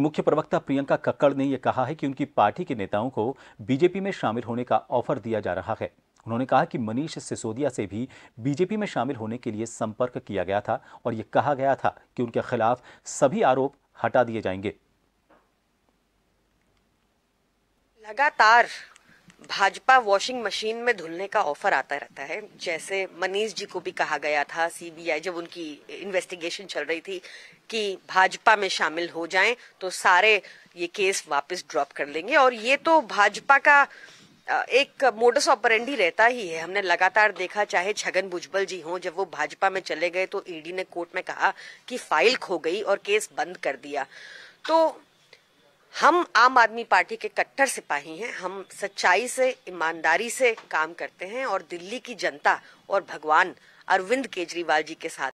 मुख्य प्रवक्ता प्रियंका कक्कड़ ने यह कहा है कि उनकी पार्टी के नेताओं को बीजेपी में शामिल होने का ऑफर दिया जा रहा है उन्होंने कहा कि मनीष सिसोदिया से भी बीजेपी में शामिल होने के लिए संपर्क किया गया था और ये कहा गया था कि उनके खिलाफ सभी आरोप हटा दिए जाएंगे लगातार भाजपा वॉशिंग मशीन में धुलने का ऑफर आता रहता है जैसे मनीष जी को भी कहा गया था सीबीआई जब उनकी इन्वेस्टिगेशन चल रही थी कि भाजपा में शामिल हो जाएं तो सारे ये केस वापस ड्रॉप कर लेंगे और ये तो भाजपा का एक मोडस ऑपरेंडी रहता ही है हमने लगातार देखा चाहे छगन भुजबल जी हों जब वो भाजपा में चले गए तो ईडी e ने कोर्ट में कहा कि फाइल खो गई और केस बंद कर दिया तो हम आम आदमी पार्टी के कट्टर सिपाही हैं हम सच्चाई से ईमानदारी से काम करते हैं और दिल्ली की जनता और भगवान अरविंद केजरीवाल जी के साथ